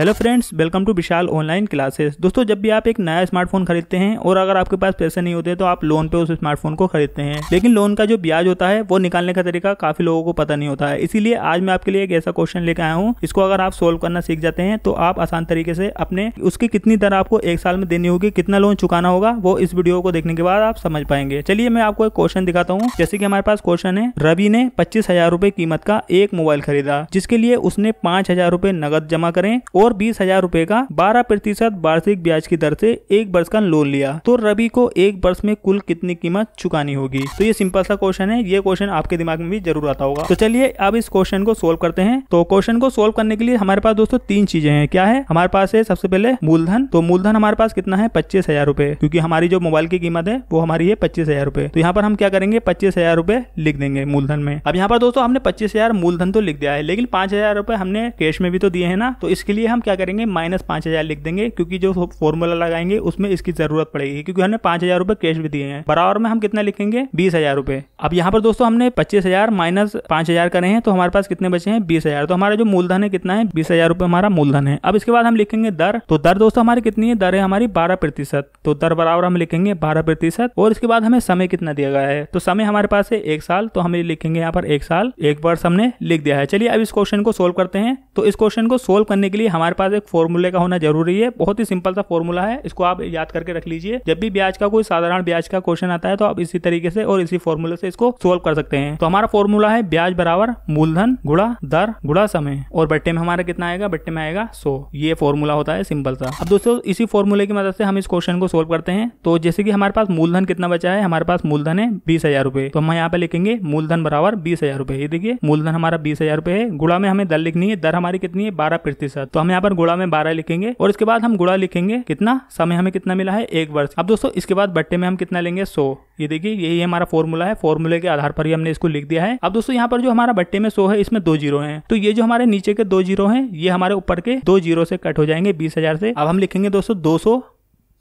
hello friends welcome to Vishal online classes दोस्तों जब भी आप एक नया स्मार्टफोन खरीदते हैं और अगर आपके पास पैसे नहीं होते तो आप लोन पे उस स्मार्टफोन को खरीदते हैं लेकिन लोन का जो ब्याज होता है वो निकालने का तरीका काफी लोगों को पता नहीं होता है इसीलिए आज मैं आपके लिए एक ऐसा क्वेश्चन लेकर आया हूँ इसको अगर आप सोल्व करना सीख जाते हैं तो आप आसान तरीके से अपने उसकी कितनी दर आपको एक साल में देनी होगी कितना लोन चुकाना होगा वो इस वीडियो को देखने के बाद आप समझ पाएंगे चलिए मैं आपको एक क्वेश्चन दिखाता हूँ जैसे की हमारे पास क्वेश्चन है रवि ने पच्चीस हजार कीमत का एक मोबाइल खरीदा जिसके लिए उसने पांच हजार नगद जमा करें और और बीस हजार रूपए का बारह प्रतिशत वार्षिक ब्याज की दर से एक वर्ष का लोन लिया तो रवि को एक वर्ष में कुल कितनी कीमत चुकानी होगी तो ये सिंपल सा क्वेश्चन है ये क्वेश्चन आपके दिमाग में भी जरूर आता होगा तो चलिए अब इस क्वेश्चन को सोल्व करते हैं तो क्वेश्चन को सोल्व करने के लिए हमारे पास दोस्तों तीन चीजें हैं क्या है हमारे पास है सबसे पहले मूलधन तो मूलधन हमारे पास कितना है पच्चीस हजार रूपए क्योंकि हमारी जो मोबाइल की कीमत है वो हमारी है पच्चीस हजार रूपए तो यहाँ पर हम क्या करेंगे पच्चीस हजार रूपए लिख देंगे मूलधन में अब यहाँ पर दोस्तों हमने पच्चीस हजार मूलधन तो लिख दिया है लेकिन पांच हजार रूपए हमने कैश में भी तो दिए है ना तो इसके लिए हम हम क्या करेंगे माइनस पाँच हज़ार लिख देंगे क्योंकि जो फॉर्मूला लगाएंगे उसमें इसकी ज़रूरत पड़ेगी क्योंकि हमने पाँच हज़ार रुपये कैश भी दिए हैं बराबर में हम कितना लिखेंगे बीस हज़ार रुपये अब यहाँ पर दोस्तों हमने पच्चीस हज़ार माइनस पाँच हज़ार करें हैं तो हमारे पास कितने बचे हैं बीस हज़ार तो हमारा जो मूलधन है कितना है बीस हज़ार रुपये हमारा मूलधन है अब इसके बाद हम लिखेंगे दर तो दर दोस्तों हमारी कितनी है दर है हमारी बारह प्रतिशत तो दर बराबर हम लिखेंगे बारह प्रतिशत और इसके बाद हमें समय कितना दिया गया है तो समय हमारे पास है एक साल तो हम लिखेंगे यहाँ पर एक साल एक वर्ष हमने लिख दिया है चलिए अब इस क्वेश्चन को सोल्व करते हैं तो इस क्वेश्चन को सोल्व करने के लिए हम हमारे पास एक फॉर्मूले का होना जरूरी है बहुत ही सिंपल सा फॉर्मूला है इसको आप याद करके रख लीजिए जब भी ब्याज का कोई साधारण ब्याज का क्वेश्चन आता है तो आप इसी तरीके से और इसी फॉर्मूले से इसको सोल्व कर सकते हैं तो हमारा फॉर्मूला है ब्याज बराबर मूलधन गुड़ा दर गुड़ा समय और बट्टे में हमारा कितना आएगा बट्टे में आएगा सो ये फॉर्मूला होता है सिंपल सा अब दोस्तों इसी फॉर्मूले की मदद से हम इस क्वेश्चन को सोल्व करते हैं तो जैसे कि हमारे पास मूलधन कितना बचा है हमारे पास मूलधन है बीस हजार रुपए तो हम यहाँ पे लिखेंगे मूलधन बराबर बीस हजार रुपए ये देखिए मूलधन हमारा बीस हजार रुपए है गुड़ा में हमें दर लिखनी है दर हमारी कितनी है बारह प्रतिशत तो हम हम यहाँ पर गुड़ा में बारह लिखेंगे और इसके बाद हम गुड़ा लिखेंगे कितना समय हमें कितना मिला है एक वर्ष अब दोस्तों इसके बाद बट्टे में हम कितना लेंगे सो ये देखिए यही हमारा फॉर्मूला है फॉर्मूले के आधार पर ही हमने इसको लिख दिया है अब दोस्तों यहाँ पर जो हमारा बट्टे में सो है इसमें दो जीरो है तो ये जो हमारे नीचे के दो जीरो है ये हमारे ऊपर के दो जीरो से कट हो जाएंगे बीस से अब हम लिखेंगे दोस्तों दो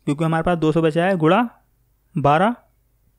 क्योंकि हमारे पास दो बचा है गुड़ा बारह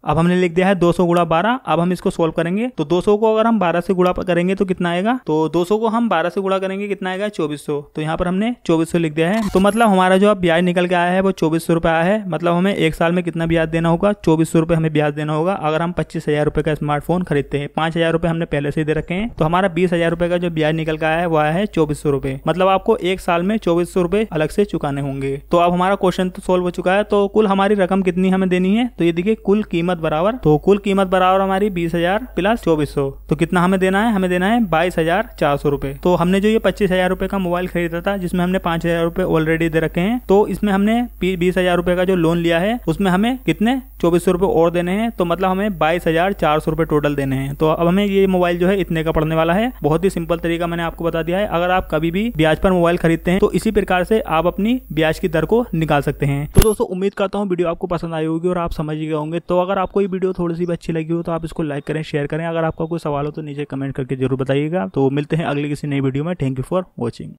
अब हमने लिख दिया है 200 सौ गुड़ा बारह अब हम इसको सोल्व करेंगे तो 200 को अगर हम 12 से गुड़ा करेंगे तो कितना आएगा तो 200 को हम 12 से गुड़ा करेंगे कितना आएगा 2400 तो यहाँ पर हमने 2400 लिख दिया है तो मतलब हमारा जो अब ब्याज निकल के आया है वो चौबीस सौ आया है मतलब हमें एक साल में कितना ब्याज देना होगा चौबीस सौ हमें ब्याज देना होगा अगर हम पच्चीस हजार रुपए का स्मार्टफोन खरीदते हैं पांच हजार हमने पहले से दे रखे हैं तो हमारा बीस हजार रुपए का जो ब्याज निकल के आया है वो आया है चौबीस सौ रुपए मतलब आपको एक साल में चौबीस सौ रुपए अलग से चुकाने होंगे तो अब हमारा क्वेश्चन तो सोल्व हो चुका है तो कुल हमारी रकम कितनी हमें देनी है तो ये देखिए कुल कीमत कीमत बराबर तो कुल कीमत बराबर हमारी बीस हजार प्लस चौबीस सौ तो कितना हमें देना है हमें देना है बाईस हजार चार सौ रूपए तो हमने जो ये पच्चीस हजार रूपए का मोबाइल खरीदा था जिसमें हमने पांच हजार रूपए ऑलरेडी दे रखे हैं तो इसमें हमने बीस हजार रूपए का जो लोन लिया है उसमें हमें कितने चौबीस सौ रूपए और देने हैं तो मतलब हमें बाईस हजार चार सौ रूपए टोटल देने हैं तो अब हमें ये मोबाइल जो है इतने का पड़ने वाला है बहुत ही सिंपल तरीका मैंने आपको बता दिया है अगर आप कभी भी ब्याज पर मोबाइल खरीदते हैं तो इसी प्रकार से आप अपनी ब्याज की दर को निकाल सकते हैं तो दोस्तों उम्मीद करता हूँ वीडियो आपको पसंद आई होगी और आप समझ गए होंगे तो अगर आपको ये वीडियो थोड़ी सी भी अच्छी लगी हो तो आप इसको लाइक करें शेयर करें अगर आपका कोई सवाल हो तो नीचे कमेंट करके जरूर बताइएगा तो मिलते हैं अगले किसी नई वीडियो में थैंक यू फॉर वॉचिंग